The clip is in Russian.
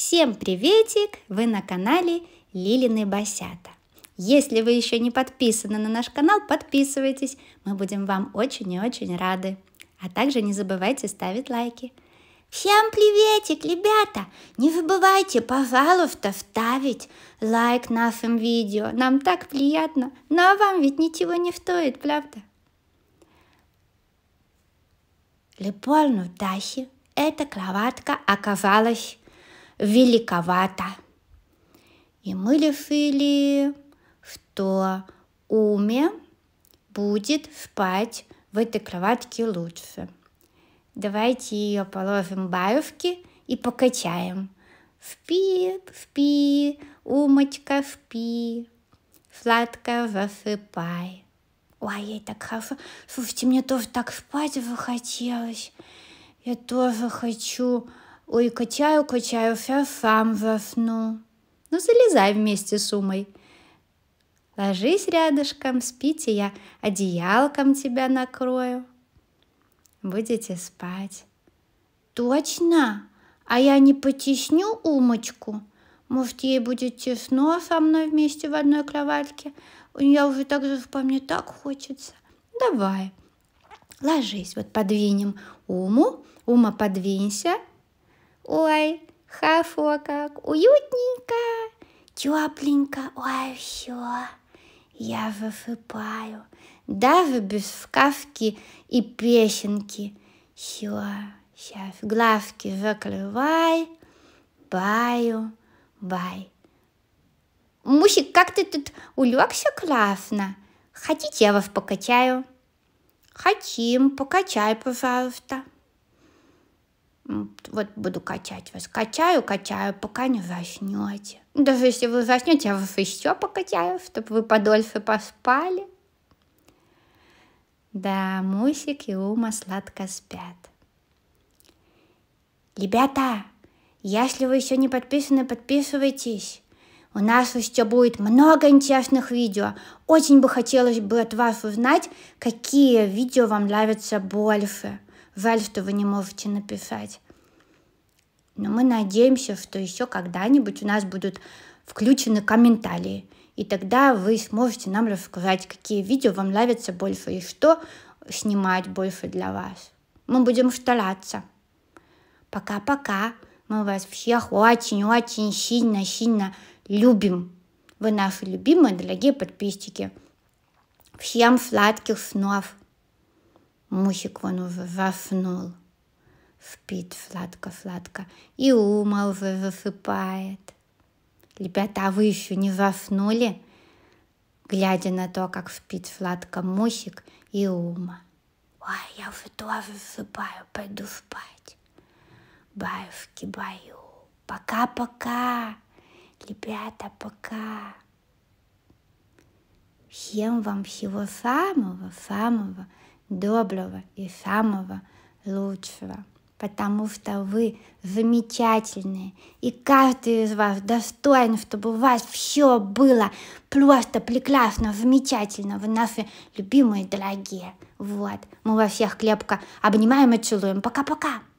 Всем приветик! Вы на канале Лилины Басята. Если вы еще не подписаны на наш канал, подписывайтесь. Мы будем вам очень и очень рады. А также не забывайте ставить лайки. Всем приветик, ребята! Не забывайте, пожалуйста, ставить лайк нашим видео. Нам так приятно. Ну а вам ведь ничего не стоит, правда? Лепольну Тахи эта кроватка оказалась великовато. И мы решили, что Уме будет спать в этой кроватке лучше. Давайте ее положим баюшки и покачаем. Спи, спи, умочка, спи, сладко засыпай. Ой, ей так хорошо. Слушайте, мне тоже так спать захотелось. Я тоже хочу Ой, качаю, качаю, сам вафну. Ну, залезай вместе с Умой. Ложись рядышком, спите, я одеялком тебя накрою. Будете спать. Точно? А я не потесню Умочку? Может, ей будет тесно со мной вместе в одной кроватке? Я уже так по мне так хочется. Давай, ложись, вот подвинем Уму, Ума подвинься – Ой, хорошо как, уютненько, тепленько, ой, все, я засыпаю, даже без сказки и песенки. Все, сейчас глазки закрывай, баю, бай. Мусик, как ты тут улегся классно? Хотите, я вас покачаю? Хотим, покачай, пожалуйста вот буду качать вас. Качаю, качаю, пока не заснете. Даже если вы заснете, я вас еще покачаю, чтобы вы подольше поспали. Да, Мусик и Ума сладко спят. Ребята, если вы еще не подписаны, подписывайтесь. У нас еще будет много интересных видео. Очень бы хотелось бы от вас узнать, какие видео вам нравятся больше. Жаль, что вы не можете написать. Но мы надеемся, что еще когда-нибудь у нас будут включены комментарии. И тогда вы сможете нам рассказать, какие видео вам нравятся больше и что снимать больше для вас. Мы будем стараться. Пока-пока. Мы вас всех очень-очень сильно-сильно любим. Вы наши любимые, дорогие подписчики. Всем сладких снов! Мухик он заснул, спит сладко-сладко и ума уже засыпает. Ребята, а вы еще не заснули? Глядя на то, как спит сладко мусик и ума. Ой, я уже тоже засыпаю, пойду спать. Баюшки, баю. Пока-пока. Ребята, пока. Всем вам всего самого-самого доброго и самого лучшего, потому что вы замечательные, и каждый из вас достоин, чтобы у вас все было просто прекрасно, замечательно, вы наши любимые, дорогие. Вот, мы вас всех крепко обнимаем и целуем. Пока-пока!